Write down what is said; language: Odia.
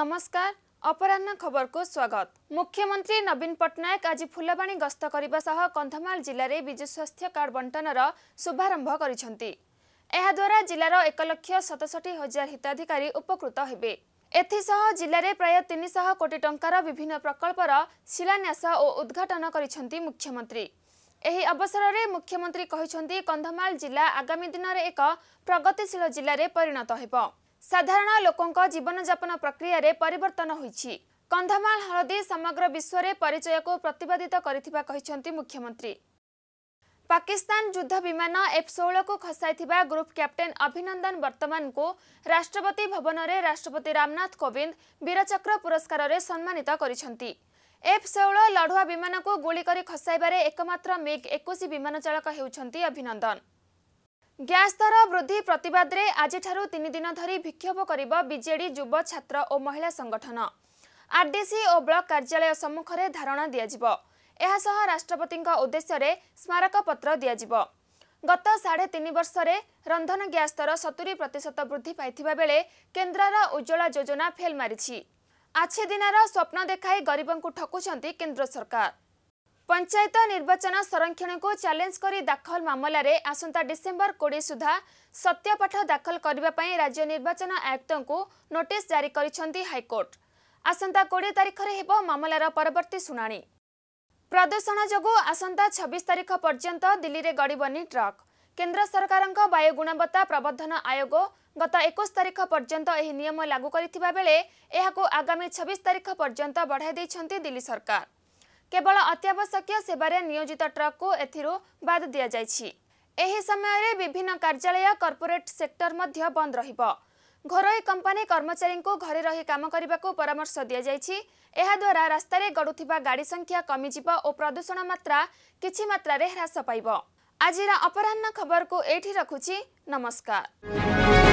ନମସ୍କାର ଅପରାହ୍ନ ଖବରକୁ ସ୍ୱାଗତ ମୁଖ୍ୟମନ୍ତ୍ରୀ ନବୀନ ପଟ୍ଟନାୟକ ଆଜି ଫୁଲବାଣୀ ଗସ୍ତ କରିବା ସହ କନ୍ଧମାଳ ଜିଲ୍ଲାରେ ବିଜୁ ସ୍ୱାସ୍ଥ୍ୟ କାର୍ଡ ବଣ୍ଟନର ଶୁଭାରମ୍ଭ କରିଛନ୍ତି ଏହାଦ୍ୱାରା ଜିଲ୍ଲାର ଏକ ଲକ୍ଷ ସତଷଠି ହଜାର ହିତାଧିକାରୀ ଉପକୃତ ହେବେ ଏଥିସହ ଜିଲ୍ଲାରେ ପ୍ରାୟ ତିନିଶହ କୋଟି ଟଙ୍କାର ବିଭିନ୍ନ ପ୍ରକଳ୍ପର ଶିଳାନ୍ୟାସ ଓ ଉଦ୍ଘାଟନ କରିଛନ୍ତି ମୁଖ୍ୟମନ୍ତ୍ରୀ ଏହି ଅବସରରେ ମୁଖ୍ୟମନ୍ତ୍ରୀ କହିଛନ୍ତି କନ୍ଧମାଳ ଜିଲ୍ଲା ଆଗାମୀ ଦିନରେ ଏକ ପ୍ରଗତିଶୀଳ ଜିଲ୍ଲାରେ ପରିଣତ ହେବ ସାଧାରଣ ଲୋକଙ୍କ ଜୀବନଯାପନ ପ୍ରକ୍ରିୟାରେ ପରିବର୍ତ୍ତନ ହୋଇଛି କନ୍ଧମାଳ ହଳଦୀ ସମଗ୍ର ବିଶ୍ୱରେ ପରିଚୟକୁ ପ୍ରତିପାଦିତ କରିଥିବା କହିଛନ୍ତି ମୁଖ୍ୟମନ୍ତ୍ରୀ ପାକିସ୍ତାନ ଯୁଦ୍ଧ ବିମାନ ଏଫ୍ ଷୋହଳକୁ ଖସାଇଥିବା ଗ୍ରୁପ୍ କ୍ୟାପ୍ଟେନ୍ ଅଭିନନ୍ଦନ ବର୍ତ୍ତମାନଙ୍କୁ ରାଷ୍ଟ୍ରପତି ଭବନରେ ରାଷ୍ଟ୍ରପତି ରାମନାଥ କୋବିନ୍ଦ ବୀରଚକ୍ର ପୁରସ୍କାରରେ ସମ୍ମାନିତ କରିଛନ୍ତି ଏଫ୍ ଷୋହଳ ଲଢୁଆ ବିମାନକୁ ଗୁଳି କରି ଖସାଇବାରେ ଏକମାତ୍ର ମିଗ୍ ଏକୋଇଶ ବିମାନ ଚାଳକ ହେଉଛନ୍ତି ଅଭିନନ୍ଦନ ଗ୍ୟାସ ଦର ବୃଦ୍ଧି ପ୍ରତିବାଦରେ ଆଜିଠାରୁ ତିନି ଦିନ ଧରି ବିକ୍ଷୋଭ କରିବ ବିଜେଡି ଯୁବ ଛାତ୍ର ଓ ମହିଳା ସଂଗଠନ ଆରଡିସି ଓ ବ୍ଲକ କାର୍ଯ୍ୟାଳୟ ସମ୍ମୁଖରେ ଧାରଣା ଦିଆଯିବ ଏହାସହ ରାଷ୍ଟ୍ରପତିଙ୍କ ଉଦ୍ଦେଶ୍ୟରେ ସ୍ମାରକପତ୍ର ଦିଆଯିବ ଗତ ସାଢ଼େ ତିନି ବର୍ଷରେ ରନ୍ଧନ ଗ୍ୟାସ ଦର ସତୁରି ପ୍ରତିଶତ ବୃଦ୍ଧି ପାଇଥିବା ବେଳେ କେନ୍ଦ୍ରର ଉଜ୍ଜଳା ଯୋଜନା ଫେଲ୍ ମାରିଛି ଆଛି ଦିନର ସ୍ୱପ୍ନ ଦେଖାଇ ଗରିବଙ୍କୁ ଠକୁଛନ୍ତି କେନ୍ଦ୍ର ସରକାର ପଞ୍ଚାୟତ ନିର୍ବାଚନ ସଂରକ୍ଷଣକୁ ଚ୍ୟାଲେଞ୍ଜ କରି ଦାଖଲ ମାମଲାରେ ଆସନ୍ତା ଡିସେମ୍ବର କୋଡ଼ିଏ ସୁଦ୍ଧା ସତ୍ୟପାଠ ଦାଖଲ କରିବା ପାଇଁ ରାଜ୍ୟ ନିର୍ବାଚନ ଆୟୁକ୍ତଙ୍କୁ ନୋଟିସ୍ ଜାରି କରିଛନ୍ତି ହାଇକୋର୍ଟ ଆସନ୍ତା କୋଡ଼ିଏ ତାରିଖରେ ହେବ ମାମଲାର ପରବର୍ତ୍ତୀ ଶୁଣାଣି ପ୍ରଦୂଷଣ ଯୋଗୁଁ ଆସନ୍ତା ଛବିଶ ତାରିଖ ପର୍ଯ୍ୟନ୍ତ ଦିଲ୍ଲୀରେ ଗଡ଼ିବନି ଟ୍ରକ୍ କେନ୍ଦ୍ର ସରକାରଙ୍କ ବାୟୁ ଗୁଣବତ୍ତା ପ୍ରବର୍ଦ୍ଧନ ଆୟୋଗ ଗତ ଏକୋଇଶ ତାରିଖ ପର୍ଯ୍ୟନ୍ତ ଏହି ନିୟମ ଲାଗୁ କରିଥିବା ବେଳେ ଏହାକୁ ଆଗାମୀ ଛବିଶ ତାରିଖ ପର୍ଯ୍ୟନ୍ତ ବଢ଼ାଇ ଦେଇଛନ୍ତି ଦିଲ୍ଲୀ ସରକାର କେବଳ ଅତ୍ୟାବଶ୍ୟକୀୟ ସେବାରେ ନିୟୋଜିତ ଟ୍ରକ୍କୁ ଏଥିରୁ ବାଦ ଦିଆଯାଇଛି ଏହି ସମୟରେ ବିଭିନ୍ନ କାର୍ଯ୍ୟାଳୟ କର୍ପୋରେଟ୍ ସେକ୍ଟର ମଧ୍ୟ ବନ୍ଦ ରହିବ ଘରୋଇ କମ୍ପାନୀ କର୍ମଚାରୀଙ୍କୁ ଘରେ ରହି କାମ କରିବାକୁ ପରାମର୍ଶ ଦିଆଯାଇଛି ଏହାଦ୍ୱାରା ରାସ୍ତାରେ ଗଡ଼ୁଥିବା ଗାଡ଼ି ସଂଖ୍ୟା କମିଯିବ ଓ ପ୍ରଦୂଷଣ ମାତ୍ରା କିଛି ମାତ୍ରାରେ ହ୍ରାସ ପାଇବ ଆଜିର ଅପରାହ୍ନ ଖବରକୁ ଏଇଠି ରଖୁଛି ନମସ୍କାର